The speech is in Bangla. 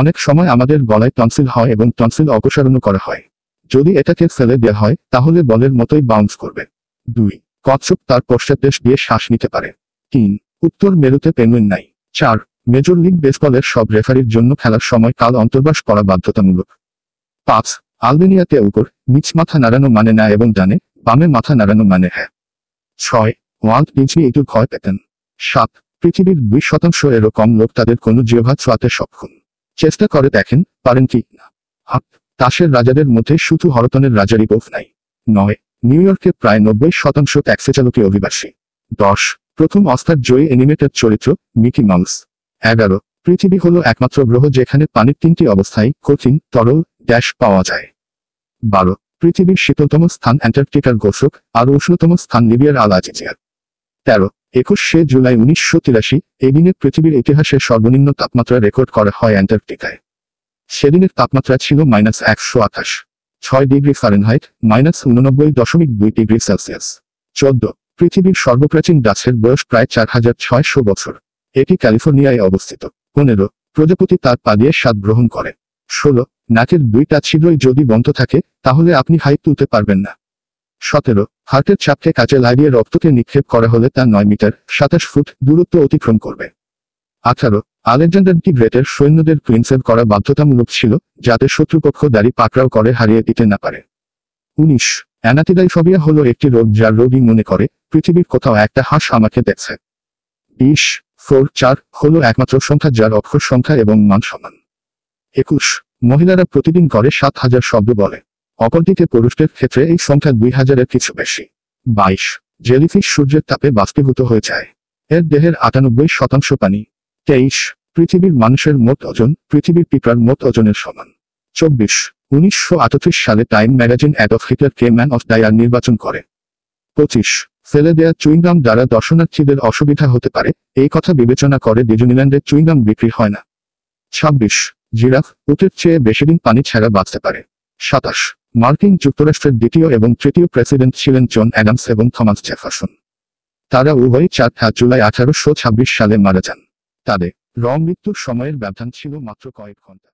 অনেক সময় আমাদের গলায় টনসিল হয় এবং টনসিল অপসারণও করা হয় যদি এটাকে ফেলে দেওয়া হয় তাহলে বলের মতোই বাউন্স করবে দুই কচ্ছপ তার পশ্চাৎদেশ দিয়ে শ্বাস নিতে পারে তিন উত্তর মেরুতে পেঙ্গুইন নাই চার মেজর লিগ বেসবলের সব রেফারির জন্য খেলার সময় কাল অন্তর্বাস করা বাধ্যতামূলক পাঁচ আলবেনিয়াতে উপর নিচ মাথা নাড়ানো মানে না এবং জানে বামে মাথা নাড়ানো মানে হ্যাঁ ছয় ওয়ার্ল্ড ডিজনি একটু ভয় পেতেন সাত পৃথিবীর দুই শতাংশ এরও কম লোক তাদের কোনো জিহ্বাত ছোঁয়াতে সক্ষম চেষ্টা করে দেখেন পারেন কি না হাত তাসের রাজাদের মধ্যে শুধু হরতনের রাজারই গোফ নাই নয় নিউ ইয়র্কে প্রায় নব্বই শতাংশ ট্যাক্সিচালকী অভিবাসী দশ প্রথম অস্থার জয়ী অ্যানিমেটেড চরিত্র মিকি মাংস এগারো পৃথিবী হল একমাত্র গ্রহ যেখানে পানির তিনটি অবস্থায় কঠিন তরল ড্যাশ পাওয়া যায় বারো পৃথিবীর শীতলতম স্থান অ্যান্টার্কটিকার গোসক আর উষ্ণতম স্থান লিবিয়ার আল আজিজিয়ার তেরো একুশে জুলাই উনিশশো তিরাশি এদিনে পৃথিবীর ইতিহাসে সর্বনিম্ন তাপমাত্রা রেকর্ড করা হয় অ্যান্টার্কটিকায় সেদিনের তাপমাত্রা ছিল মাইনাস একশো আঠাশ ছয় ডিগ্রি ফারেনহাইট মাইনাস উননব্বই দশমিক দুই ডিগ্রি সেলসিয়াস চোদ্দ পৃথিবীর সর্বপ্রাচীন গাছের বয়স প্রায় চার হাজার ছয়শো বছর এটি ক্যালিফোর্নিয়ায় অবস্থিত পনেরো প্রজাপতি তার পা দিয়ে স্বাদ গ্রহণ করে ষোলো নাকের দুইটা ছিদ্রই যদি বন্ধ থাকে তাহলে আপনি হাইট তুলতে পারবেন না সতেরো হাতের চাপকে কাজে লাগিয়ে রক্তকে নিক্ষেপ করা হলে তা নয় মিটার সাতাশ ফুট দূরত্ব অতিক্রম করবে আঠারো আলেকজান্ডার ডি গ্রেটের সৈন্যদের প্রিন্সেপ করা বাধ্যতামূলক ছিল যাতে শত্রুপক্ষ দাড়ি পাকড়াও করে হারিয়ে দিতে না পারে উনিশ অ্যানাতিডাইফোবিয়া হলো একটি রোগ যার রোগী মনে করে পৃথিবীর কোথাও একটা হাঁস আমাকে দেখছে বিশ ফোর চার হল একমাত্র সংখ্যা যার অক্ষর সংখ্যা এবং মান সমান একুশ মহিলারা প্রতিদিন করে সাত হাজার শব্দ বলে অপরদিকে পুরুষদের ক্ষেত্রে এই সংখ্যা দুই হাজারের কিছু বেশি বাইশ জেলিফিশ সূর্যের তাপে বাষ্পীভূত হয়ে যায় এর দেহের আটানব্বই শতাংশ পানি তেইশ পৃথিবীর মানুষের মোট ওজন পৃথিবীর পিঁপড়ার মোট ওজনের সমান চব্বিশ উনিশশো সালে time magazine Adolf Hitler কে ম্যান অফ ডায়ার নির্বাচন করে পঁচিশ ফেলে দেয়া চুইংগাম দ্বারা দর্শনার্থীদের অসুবিধা হতে পারে এই কথা বিবেচনা করে ডিজনিল্যান্ডে চুইংগাম বিক্রি হয় না ছাব্বিশ জিরাফ উটের চেয়ে বেশিদিন পানি ছাড়া বাঁচতে পারে সাতাশ মার্কিন যুক্তরাষ্ট্রের দ্বিতীয় এবং তৃতীয় প্রেসিডেন্ট ছিলেন জন অ্যাডামস এবং থমাস জেফারসন তারা উভয় চার জুলাই আঠারোশো সালে মারা যান তাদের রং মৃত্যুর সময়ের ব্যবধান ছিল মাত্র কয়েক ঘন্টা